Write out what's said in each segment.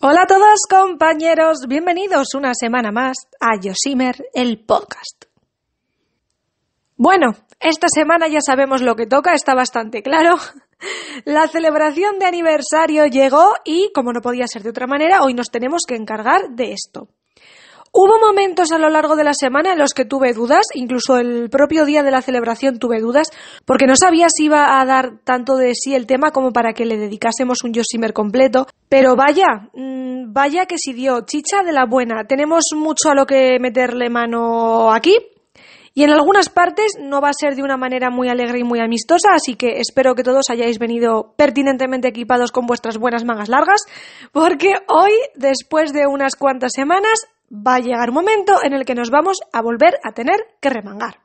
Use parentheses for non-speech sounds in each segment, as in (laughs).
Hola a todos compañeros, bienvenidos una semana más a Yosimer, el podcast. Bueno, esta semana ya sabemos lo que toca, está bastante claro. (laughs) La celebración de aniversario llegó y, como no podía ser de otra manera, hoy nos tenemos que encargar de esto. Hubo momentos a lo largo de la semana en los que tuve dudas, incluso el propio día de la celebración tuve dudas, porque no sabía si iba a dar tanto de sí el tema como para que le dedicásemos un Yosimer completo. Pero vaya, mm, vaya que si dio chicha de la buena. Tenemos mucho a lo que meterle mano aquí. Y en algunas partes no va a ser de una manera muy alegre y muy amistosa, así que espero que todos hayáis venido pertinentemente equipados con vuestras buenas mangas largas, porque hoy, después de unas cuantas semanas, va a llegar un momento en el que nos vamos a volver a tener que remangar.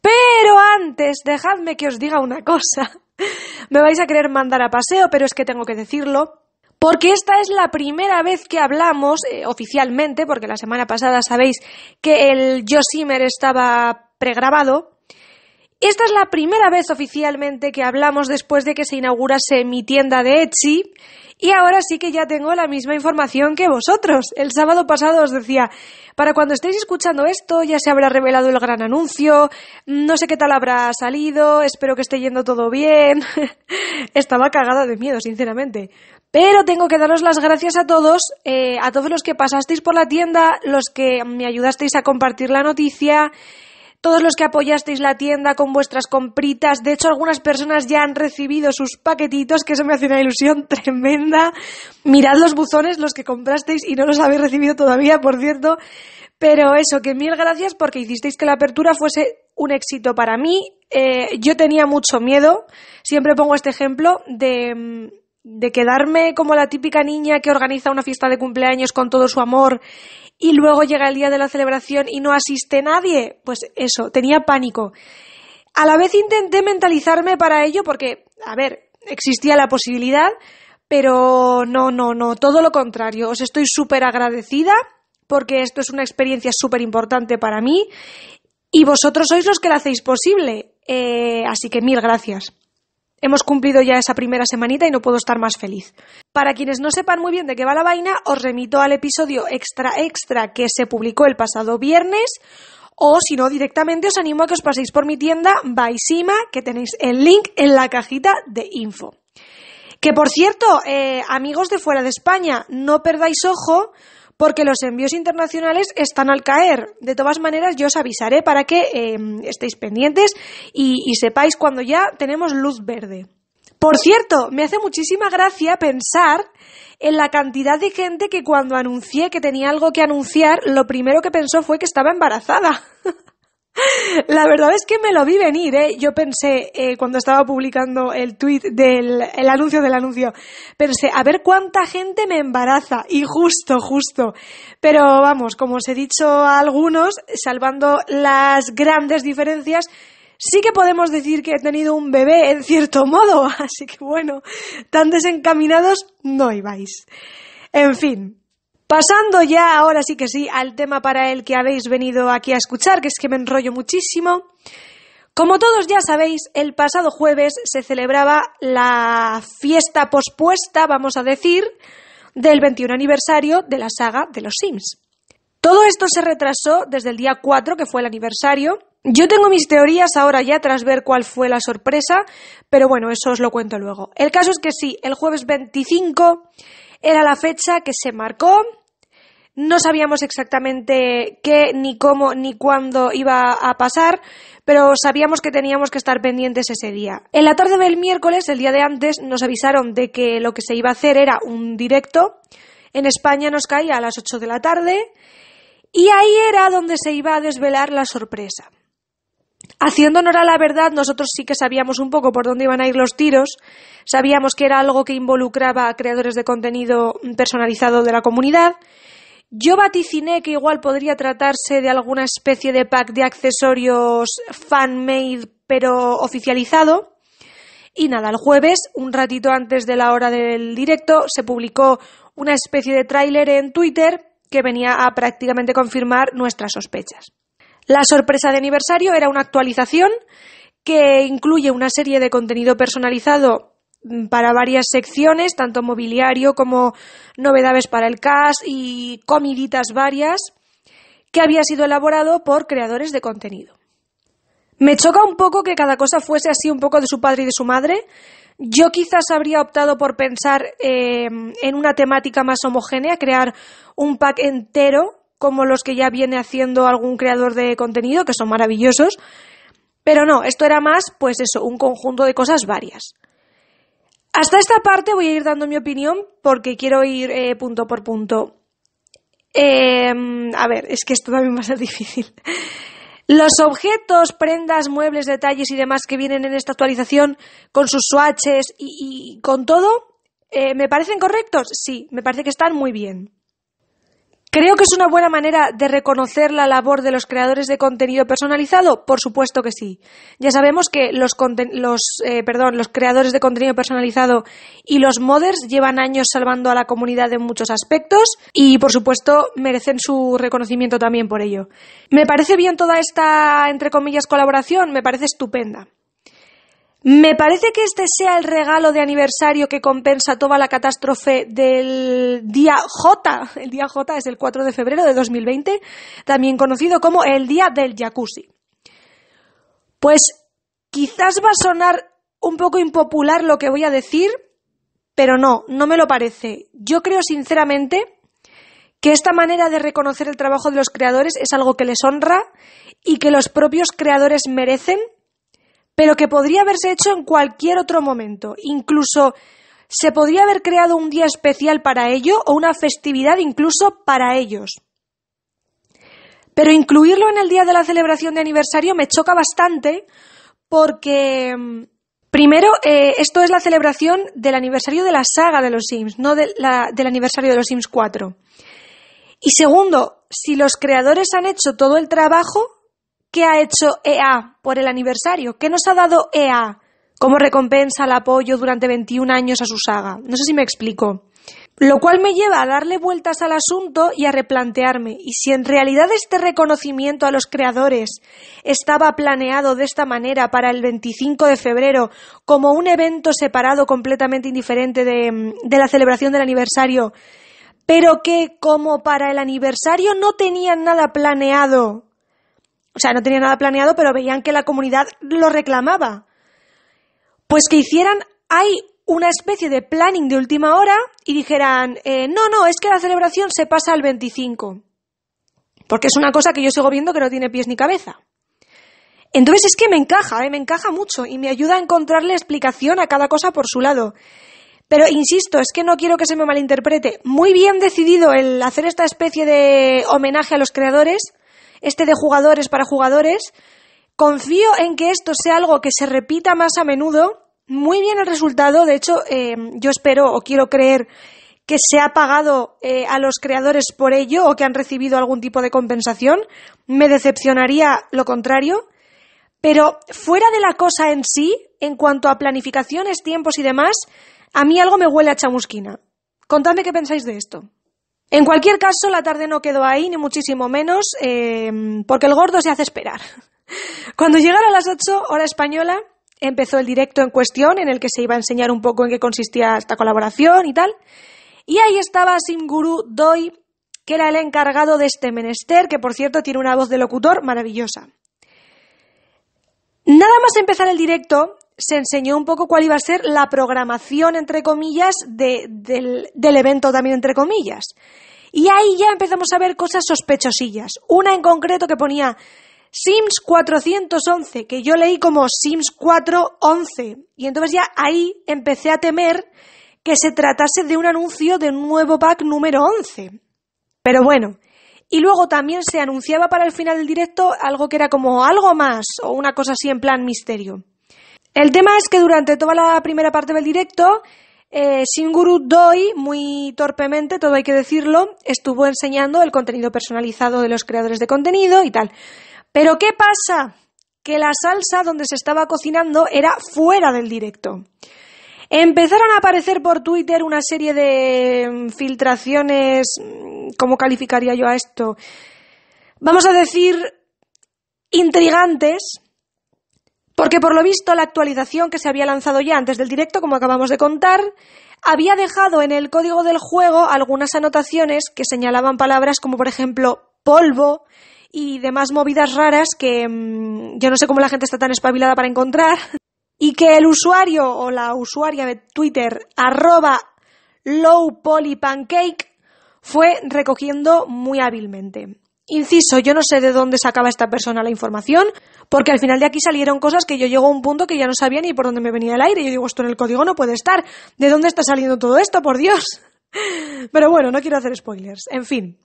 Pero antes, dejadme que os diga una cosa. (laughs) Me vais a querer mandar a paseo, pero es que tengo que decirlo. Porque esta es la primera vez que hablamos eh, oficialmente, porque la semana pasada sabéis que el Josimer estaba pregrabado. Esta es la primera vez oficialmente que hablamos después de que se inaugurase mi tienda de Etsy y ahora sí que ya tengo la misma información que vosotros. El sábado pasado os decía, para cuando estéis escuchando esto ya se habrá revelado el gran anuncio, no sé qué tal habrá salido, espero que esté yendo todo bien. (laughs) Estaba cagada de miedo, sinceramente. Pero tengo que daros las gracias a todos, eh, a todos los que pasasteis por la tienda, los que me ayudasteis a compartir la noticia todos los que apoyasteis la tienda con vuestras compritas. De hecho, algunas personas ya han recibido sus paquetitos, que eso me hace una ilusión (laughs) tremenda. Mirad los buzones, los que comprasteis y no los habéis recibido todavía, por cierto. Pero eso, que mil gracias porque hicisteis que la apertura fuese un éxito para mí. Eh, yo tenía mucho miedo, siempre pongo este ejemplo, de mm, de quedarme como la típica niña que organiza una fiesta de cumpleaños con todo su amor y luego llega el día de la celebración y no asiste nadie, pues eso, tenía pánico. A la vez intenté mentalizarme para ello porque, a ver, existía la posibilidad, pero no, no, no, todo lo contrario. Os estoy súper agradecida porque esto es una experiencia súper importante para mí y vosotros sois los que la hacéis posible. Eh, así que mil gracias. Hemos cumplido ya esa primera semanita y no puedo estar más feliz. Para quienes no sepan muy bien de qué va la vaina, os remito al episodio extra extra que se publicó el pasado viernes. O si no, directamente os animo a que os paséis por mi tienda Baisima, que tenéis el link en la cajita de info. Que por cierto, eh, amigos de fuera de España, no perdáis ojo porque los envíos internacionales están al caer. De todas maneras, yo os avisaré para que em, estéis pendientes y sepáis cuando ya tenemos luz verde. Por cierto, me hace muchísima gracia pensar en la cantidad de gente que cuando anuncié que tenía algo que anunciar, lo primero que pensó fue que estaba embarazada. (laughs) La verdad es que me lo vi venir, ¿eh? Yo pensé, eh, cuando estaba publicando el tweet del anuncio del anuncio, pensé, a ver cuánta gente me embaraza. Y justo, justo. Pero vamos, como os he dicho a algunos, salvando las grandes diferencias, sí que podemos decir que he tenido un bebé en cierto (laughs) modo. Así que bueno, tan desencaminados no ibais. En fin, Pasando ya, ahora sí que sí, al tema para el que habéis venido aquí a escuchar, que es que me enrollo muchísimo. Como todos ya sabéis, el pasado jueves se celebraba la fiesta pospuesta, vamos a decir, del 21 aniversario de la saga de los Sims. Todo esto se retrasó desde el día 4, que fue el aniversario. Yo tengo mis teorías ahora ya tras ver cuál fue la sorpresa, pero bueno, eso os lo cuento luego. El caso es que sí, el jueves 25 era la fecha que se marcó no sabíamos exactamente qué, ni cómo, ni cuándo iba a pasar, pero sabíamos que teníamos que estar pendientes ese día. En la tarde del miércoles, el día de antes, nos avisaron de que lo que se iba a hacer era un directo. En España nos caía a las 8 de la tarde y ahí era donde se iba a desvelar la sorpresa. Haciendo honor a la verdad, nosotros sí que sabíamos un poco por dónde iban a ir los tiros, sabíamos que era algo que involucraba a creadores de contenido personalizado de la comunidad yo vaticiné que igual podría tratarse de alguna especie de pack de accesorios fan-made pero oficializado. Y nada, el jueves, un ratito antes de la hora del directo, se publicó una especie de tráiler en Twitter que venía a prácticamente confirmar nuestras sospechas. La sorpresa de aniversario era una actualización que incluye una serie de contenido personalizado Mm, para varias secciones, tanto mobiliario como novedades para el cast y comiditas varias, que había sido elaborado por creadores de contenido. Me choca un poco que cada cosa fuese así un poco de su padre y de su madre. Yo quizás habría optado por pensar em, en una temática más homogénea, crear un pack entero como los que ya viene haciendo algún creador de contenido, que son maravillosos. Pero no, esto era más, pues eso, un conjunto de cosas varias. Hasta esta parte voy a ir dando mi opinión porque quiero ir eh, punto por punto. Em, a ver, es que esto también va a ser difícil. Los objetos, prendas, muebles, detalles y demás que vienen en esta actualización con sus swatches y, con todo, eh, ¿me parecen correctos? Sí, me parece que están muy bien. ¿Creo que es una buena manera de reconocer la labor de los creadores de contenido personalizado? Por supuesto que sí. Ya sabemos que eh, los, creadores de contenido personalizado y los modders llevan años salvando a la comunidad en muchos aspectos y, por supuesto, merecen su reconocimiento también por ello. Me parece bien toda esta, entre comillas, colaboración, me parece estupenda. Me parece que este sea el regalo de aniversario que compensa toda la catástrofe del día J. El día J es el 4 de febrero de 2020, también conocido como el día del jacuzzi. Pues quizás va a sonar un poco impopular lo que voy a decir, pero no, no me lo parece. Yo creo sinceramente que esta manera de reconocer el trabajo de los creadores es algo que les honra y que los propios creadores merecen pero que podría haberse hecho en cualquier otro momento. Incluso se podría haber creado un día especial para ello o una festividad incluso para ellos. Pero incluirlo en el día de la celebración de aniversario me choca bastante porque, mm, primero, eh, esto es la celebración del aniversario de la saga de los Sims, no del aniversario de los Sims 4. Y segundo, si los creadores han hecho todo el trabajo, ¿Qué ha hecho EA por el aniversario? ¿Qué nos ha dado EA como recompensa al apoyo durante 21 años a su saga? No sé si me explico. Lo cual me lleva a darle vueltas al asunto y a replantearme, ¿y si en realidad este reconocimiento a los creadores estaba planeado de esta manera para el 25 de febrero como un evento separado completamente indiferente de, de la celebración del aniversario, pero que como para el aniversario no tenían nada planeado o sea, no tenía nada planeado, pero veían que la comunidad lo reclamaba. Pues que hicieran, hay una especie de planning de última hora y dijeran, eh, no, no, es que la celebración se pasa al 25. Porque es una cosa que yo sigo viendo que no tiene pies ni cabeza. Entonces es que me encaja, eh, me encaja mucho y me ayuda a encontrarle explicación a cada cosa por su lado. Pero insisto, es que no quiero que se me malinterprete. Muy bien decidido el hacer esta especie de homenaje a los creadores, este de jugadores para jugadores. Confío en que esto sea algo que se repita más a menudo. Muy bien el resultado. De hecho, eh, yo espero o quiero creer que se ha pagado eh, a los creadores por ello o que han recibido algún tipo de compensación. Me decepcionaría lo contrario. Pero fuera de la cosa en sí, en cuanto a planificaciones, tiempos y demás, a mí algo me huele a chamusquina. Contadme qué pensáis de esto. En cualquier caso, la tarde no quedó ahí, ni muchísimo menos, eh, porque el gordo se hace esperar. (laughs) Cuando llegaron las 8, hora española, empezó el directo en cuestión, en el que se iba a enseñar un poco en qué consistía esta colaboración y tal. Y ahí estaba Simguru Doi, que era el encargado de este menester, que por cierto tiene una voz de locutor maravillosa. Nada más empezar el directo, se enseñó un poco cuál iba a ser la programación, entre comillas, del, del evento también, entre comillas. Y ahí ya empezamos a ver cosas sospechosillas. Una en concreto que ponía Sims 411, que yo leí como Sims 411. Y entonces ya ahí empecé a temer que se tratase de un anuncio de un nuevo pack número 11. Pero bueno. Y luego también se anunciaba para el final del directo algo que era como algo más o una cosa así en plan misterio. El tema es que durante toda la primera parte del directo, eh, Singuru Doi, muy torpemente, todo hay que decirlo, estuvo enseñando el contenido personalizado de los creadores de contenido y tal. Pero ¿qué pasa? Que la salsa donde se estaba cocinando era fuera del directo. Empezaron a aparecer por Twitter una serie de mm, filtraciones, mm, ¿cómo calificaría yo a esto? Vamos a decir, intrigantes, porque por lo visto la actualización que se había lanzado ya antes del directo, como acabamos de contar, había dejado en el código del juego algunas anotaciones que señalaban palabras como por ejemplo polvo y demás movidas raras que mm, yo no sé cómo la gente está tan espabilada para encontrar y que el usuario o la usuaria de Twitter arroba lowpolypancake fue recogiendo muy hábilmente. Inciso, yo no sé de dónde sacaba esta persona la información, porque al final de aquí salieron cosas que yo llego a un punto que ya no sabía ni por dónde me venía el aire. Yo digo, esto en el código no puede estar. ¿De dónde está saliendo todo esto, por Dios? (laughs) Pero bueno, no quiero hacer spoilers. En fin.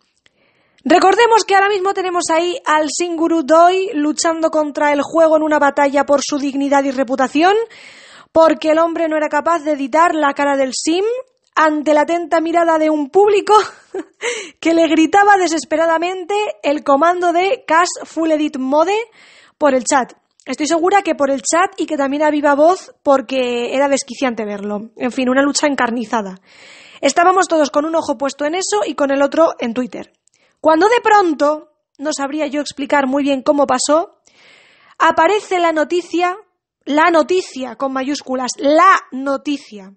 Recordemos que ahora mismo tenemos ahí al Singuru Doi luchando contra el juego en una batalla por su dignidad y reputación, porque el hombre no era capaz de editar la cara del Sim ante la atenta mirada de un público (laughs) (laughs) que le gritaba desesperadamente el comando de Cash Full Edit Mode por el chat. Estoy segura que por el chat y que también a viva voz porque era desquiciante verlo. En fin, una lucha encarnizada. Estábamos todos con un ojo puesto en eso y con el otro en Twitter. Cuando de pronto, no sabría yo explicar muy bien cómo pasó, aparece la noticia, la noticia con mayúsculas, la noticia,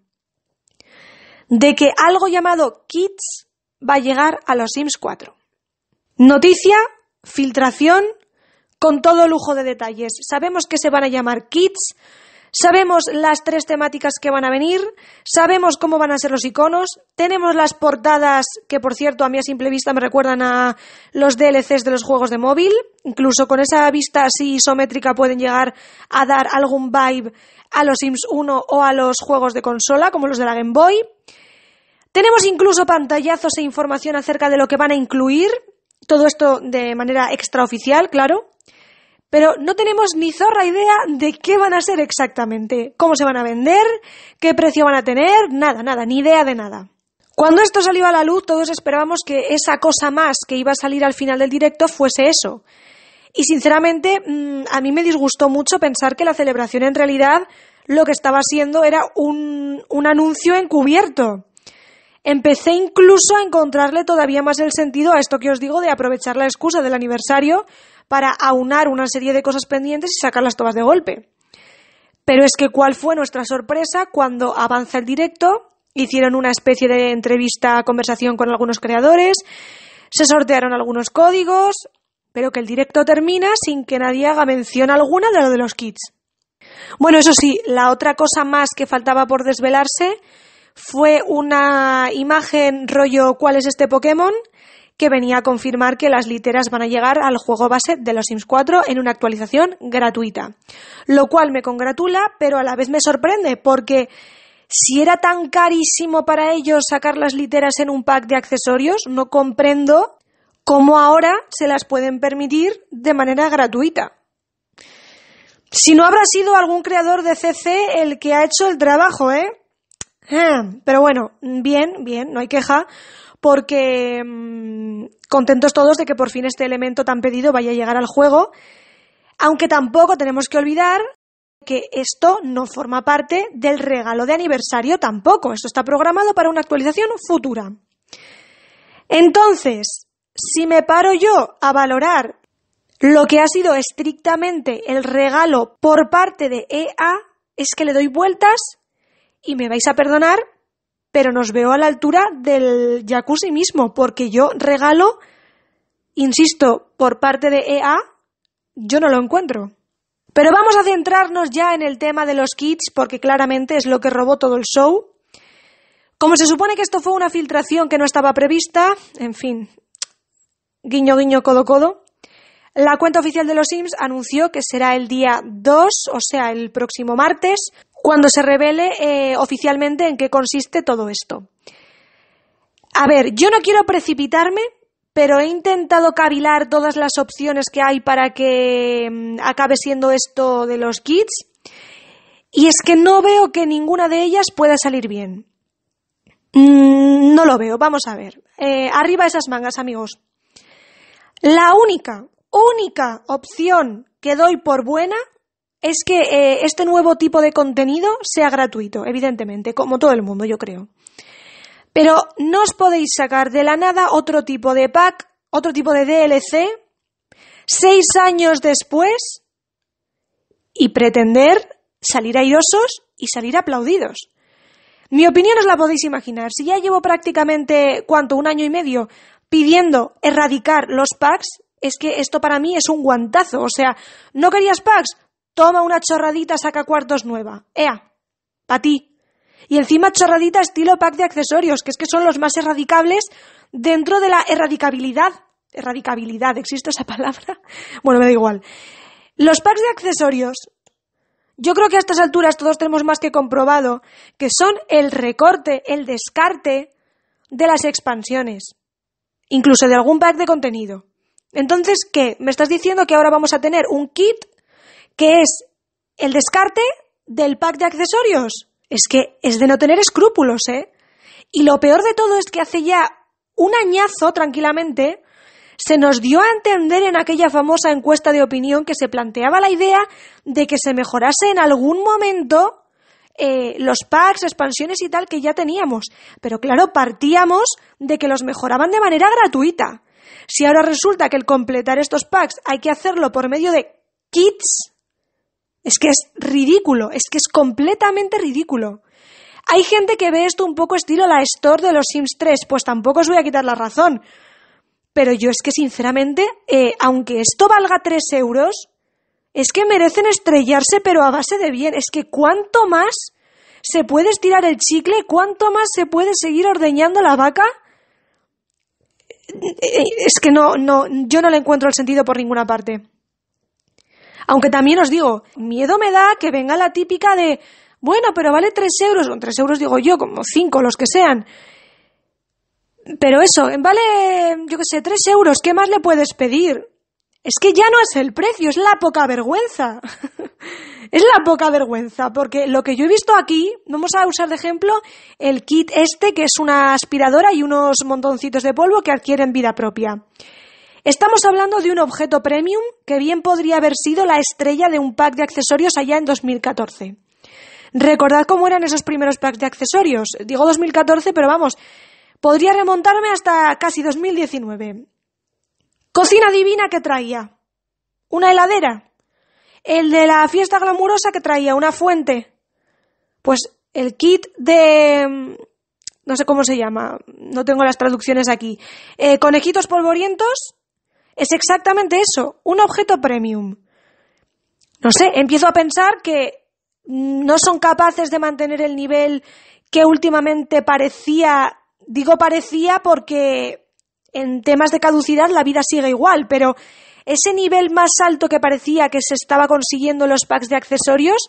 de que algo llamado Kids va a llegar a los Sims 4. Noticia, filtración, con todo lujo de detalles. Sabemos que se van a llamar kits, sabemos las tres temáticas que van a venir, sabemos cómo van a ser los iconos, tenemos las portadas que, por cierto, a mí a simple vista me recuerdan a los DLCs de los juegos de móvil. Incluso con esa vista así isométrica pueden llegar a dar algún vibe a los Sims 1 o a los juegos de consola, como los de la Game Boy. Tenemos incluso pantallazos e información acerca de lo que van a incluir, todo esto de manera extraoficial, claro, pero no tenemos ni zorra idea de qué van a ser exactamente, cómo se van a vender, qué precio van a tener, nada, nada, ni idea de nada. Cuando esto salió a la luz, todos esperábamos que esa cosa más que iba a salir al final del directo fuese eso. Y sinceramente, mm, a mí me disgustó mucho pensar que la celebración en realidad lo que estaba haciendo era un, un anuncio encubierto empecé incluso a encontrarle todavía más el sentido a esto que os digo de aprovechar la excusa del aniversario para aunar una serie de cosas pendientes y sacarlas todas de golpe. Pero es que cuál fue nuestra sorpresa cuando avanza el directo, hicieron una especie de entrevista, conversación con algunos creadores, se sortearon algunos códigos, pero que el directo termina sin que nadie haga mención alguna de lo de los kits. Bueno, eso sí, la otra cosa más que faltaba por desvelarse fue una imagen rollo ¿cuál es este Pokémon? que venía a confirmar que las literas van a llegar al juego base de los Sims 4 en una actualización gratuita. Lo cual me congratula, pero a la vez me sorprende, porque si era tan carísimo para ellos sacar las literas en un pack de accesorios, no comprendo cómo ahora se las pueden permitir de manera gratuita. Si no habrá sido algún creador de CC el que ha hecho el trabajo, ¿eh? Hmm, pero bueno, bien, bien, no hay queja, porque mm, contentos todos de que por fin este elemento tan pedido vaya a llegar al juego, aunque tampoco tenemos que olvidar que esto no forma parte del regalo de aniversario tampoco, esto está programado para una actualización futura. Entonces, si me paro yo a valorar lo que ha sido estrictamente el regalo por parte de EA, es que le doy vueltas y me vais a perdonar, pero nos veo a la altura del jacuzzi mismo, porque yo regalo, insisto, por parte de EA, yo no lo encuentro. Pero vamos a centrarnos ya en el tema de los kits, porque claramente es lo que robó todo el show. Como se supone que esto fue una filtración que no estaba prevista, en fin, guiño, guiño, codo, codo, la cuenta oficial de los Sims anunció que será el día 2, o sea, el próximo martes, cuando se revele eh, oficialmente en qué consiste todo esto. A ver, yo no quiero precipitarme, pero he intentado cavilar todas las opciones que hay para que mm, acabe siendo esto de los kits y es que no veo que ninguna de ellas pueda salir bien. Mm, no lo veo, vamos a ver. Eh, arriba esas mangas, amigos. La única, única opción que doy por buena es que eh, este nuevo tipo de contenido sea gratuito, evidentemente, como todo el mundo, yo creo. Pero no os podéis sacar de la nada otro tipo de pack, otro tipo de DLC, seis años después, y pretender salir airosos y salir aplaudidos. Mi opinión os la podéis imaginar. Si ya llevo prácticamente, ¿cuánto? Un año y medio pidiendo erradicar los packs, es que esto para mí es un guantazo. O sea, ¿no querías packs? Toma una chorradita, saca cuartos nueva. Ea, pa' ti. Y encima chorradita estilo pack de accesorios, que es que son los más erradicables dentro de la erradicabilidad. Erradicabilidad, ¿existe esa palabra? (laughs) Bueno, me da igual. Los packs de accesorios, yo creo que a estas alturas todos tenemos más que comprobado que son el recorte, el descarte de las expansiones, incluso de algún pack de contenido. Entonces, ¿qué? ¿Me estás diciendo que ahora vamos a tener un kit que es el descarte del pack de accesorios. Es que es de no tener escrúpulos, ¿eh? Y lo peor de todo es que hace ya un añazo, tranquilamente, se nos dio a entender en aquella famosa encuesta de opinión que se planteaba la idea de que se mejorase en algún momento eh, los packs, expansiones y tal que ya teníamos. Pero claro, partíamos de que los mejoraban de manera gratuita. Si ahora resulta que el completar estos packs hay que hacerlo por medio de kits, es que es ridículo, es que es completamente ridículo. Hay gente que ve esto un poco estilo la Store de los Sims 3, pues tampoco os voy a quitar la razón. Pero yo es que sinceramente, eh, aunque esto valga 3 euros, es que merecen estrellarse, pero a base de bien. Es que cuanto más se puede estirar el chicle, cuanto más se puede seguir ordeñando la vaca. Eh, eh, es que no, no, yo no le encuentro el sentido por ninguna parte. Aunque también os digo, miedo me da que venga la típica de, bueno, pero vale 3 euros, o 3 euros digo yo, como 5, los que sean. Pero eso, vale, yo qué sé, 3 euros, ¿qué más le puedes pedir? Es que ya no es el precio, es la poca vergüenza. (laughs) es la poca vergüenza, porque lo que yo he visto aquí, vamos a usar de ejemplo el kit este, que es una aspiradora y unos montoncitos de polvo que adquieren vida propia. Estamos hablando de un objeto premium que bien podría haber sido la estrella de un pack de accesorios allá en 2014. Recordad cómo eran esos primeros packs de accesorios. Digo 2014, pero vamos, podría remontarme hasta casi 2019. Cocina divina que traía. Una heladera. El de la fiesta glamurosa que traía una fuente. Pues el kit de... Mm, no sé cómo se llama, no tengo las traducciones aquí. Eh, conejitos polvorientos es exactamente eso, un objeto premium. No sé, empiezo a pensar que no son capaces de mantener el nivel que últimamente parecía, digo parecía porque en temas de caducidad la vida sigue igual, pero ese nivel más alto que parecía que se estaba consiguiendo los packs de accesorios,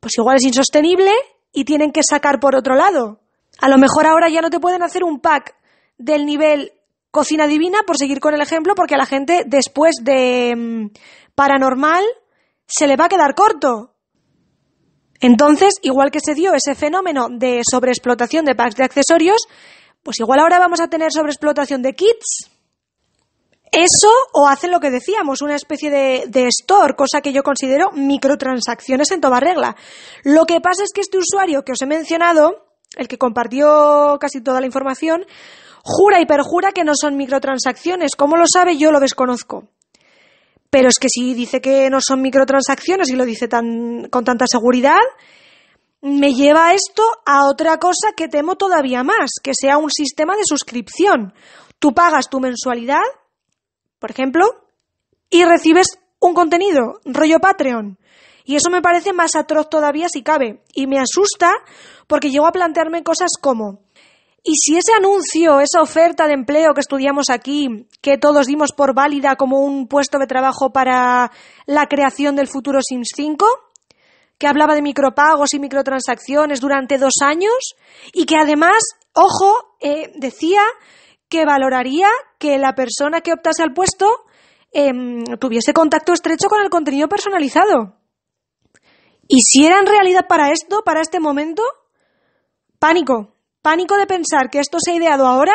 pues igual es insostenible y tienen que sacar por otro lado. A lo mejor ahora ya no te pueden hacer un pack del nivel Cocina Divina, por seguir con el ejemplo, porque a la gente después de mm, Paranormal se le va a quedar corto. Entonces, igual que se dio ese fenómeno de sobreexplotación de packs de accesorios, pues igual ahora vamos a tener sobreexplotación de kits. Eso o hacen lo que decíamos, una especie de, de, store, cosa que yo considero microtransacciones en toda regla. Lo que pasa es que este usuario que os he mencionado, el que compartió casi toda la información, Jura y perjura que no son microtransacciones. ¿Cómo lo sabe? Yo lo desconozco. Pero es que si dice que no son microtransacciones y lo dice tan, con tanta seguridad, me lleva esto a otra cosa que temo todavía más, que sea un sistema de suscripción. Tú pagas tu mensualidad, por ejemplo, y recibes un contenido, rollo Patreon. Y eso me parece más atroz todavía si cabe. Y me asusta porque llego a plantearme cosas como, y si ese anuncio, esa oferta de empleo que estudiamos aquí, que todos dimos por válida como un puesto de trabajo para la creación del futuro Sims 5, que hablaba de micropagos y microtransacciones durante dos años, y que además, ojo, eh, decía que valoraría que la persona que optase al puesto em, tuviese contacto estrecho con el contenido personalizado. Y si era en realidad para esto, para este momento, pánico pánico de pensar que esto se ha ideado ahora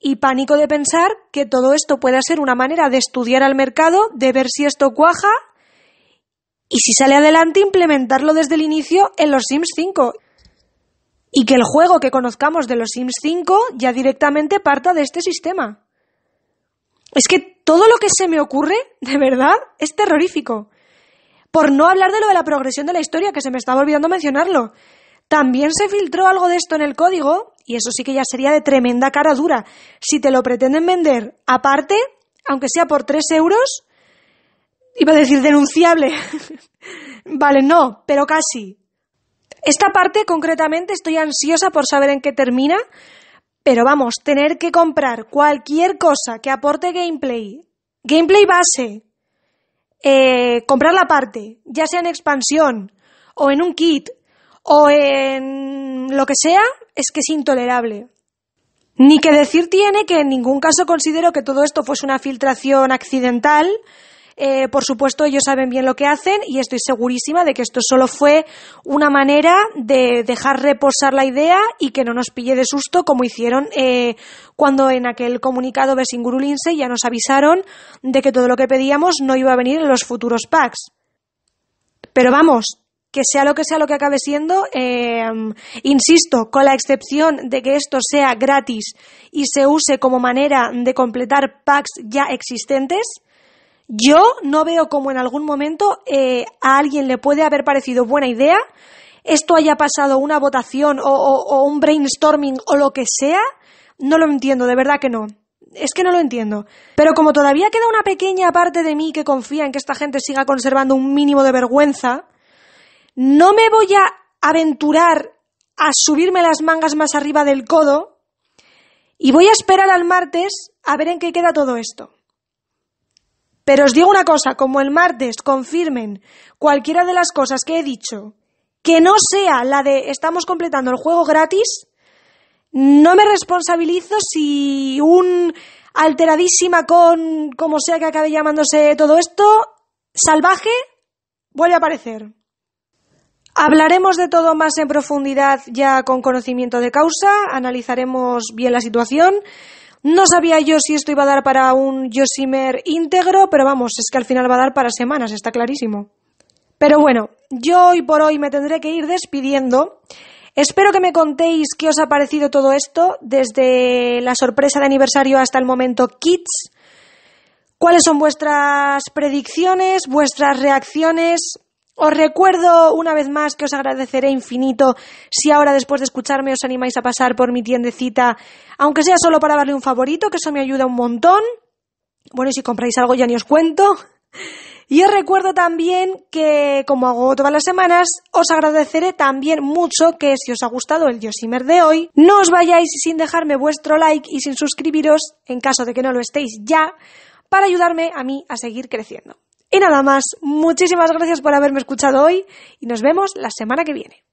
y pánico de pensar que todo esto pueda ser una manera de estudiar al mercado, de ver si esto cuaja y si sale adelante implementarlo desde el inicio en los Sims 5. Y que el juego que conozcamos de los Sims 5 ya directamente parta de este sistema. Es que todo lo que se me ocurre, de verdad, es terrorífico. Por no hablar de lo de la progresión de la historia, que se me estaba olvidando mencionarlo. También se filtró algo de esto en el código, y eso sí que ya sería de tremenda cara dura. Si te lo pretenden vender aparte, aunque sea por 3 euros, iba a decir denunciable. (laughs) vale, no, pero casi. Esta parte concretamente estoy ansiosa por saber en qué termina, pero vamos, tener que comprar cualquier cosa que aporte gameplay, gameplay base, eh, comprar la parte, ya sea en expansión o en un kit o en lo que sea, es que es intolerable. Ni que decir tiene que en ningún caso considero que todo esto fuese una filtración accidental. Eh, por supuesto, ellos saben bien lo que hacen y estoy segurísima de que esto solo fue una manera de dejar reposar la idea y que no nos pille de susto, como hicieron eh, cuando en aquel comunicado de Singurulinse ya nos avisaron de que todo lo que pedíamos no iba a venir en los futuros packs. Pero vamos, que sea lo que sea lo que acabe siendo, em, insisto, con la excepción de que esto sea gratis y se use como manera de completar packs ya existentes, yo no veo como en algún momento eh, a alguien le puede haber parecido buena idea esto haya pasado una votación o un brainstorming o lo que sea. No lo entiendo, de verdad que no es que no lo entiendo. Pero como todavía queda una pequeña parte de mí que confía en que esta gente siga conservando un mínimo de vergüenza, no me voy a aventurar a subirme las mangas más arriba del codo y voy a esperar al martes a ver en qué queda todo esto. Pero os digo una cosa, como el martes confirmen cualquiera de las cosas que he dicho, que no sea la de estamos completando el juego gratis, no me responsabilizo si un alteradísima con como sea que acabe llamándose todo esto, salvaje, vuelve a aparecer. Hablaremos de todo más en profundidad ya con conocimiento de causa, analizaremos bien la situación. No sabía yo si esto iba a dar para un Yosimer íntegro, pero vamos, es que al final va a dar para semanas, está clarísimo. Pero bueno, yo hoy por hoy me tendré que ir despidiendo. Espero que me contéis qué os ha parecido todo esto, desde la sorpresa de aniversario hasta el momento Kids. ¿Cuáles son vuestras predicciones, vuestras reacciones? Os recuerdo una vez más que os agradeceré infinito si ahora después de escucharme os animáis a pasar por mi tiendecita, aunque sea solo para darle un favorito, que eso me ayuda un montón. Bueno, y si compráis algo ya ni os cuento. Y os recuerdo también que, como hago todas las semanas, os agradeceré también mucho que si os ha gustado el Yosimer de hoy, no os vayáis sin dejarme vuestro like y sin suscribiros, en caso de que no lo estéis ya, para ayudarme a mí a seguir creciendo. Y nada más, muchísimas gracias por haberme escuchado hoy y nos vemos la semana que viene.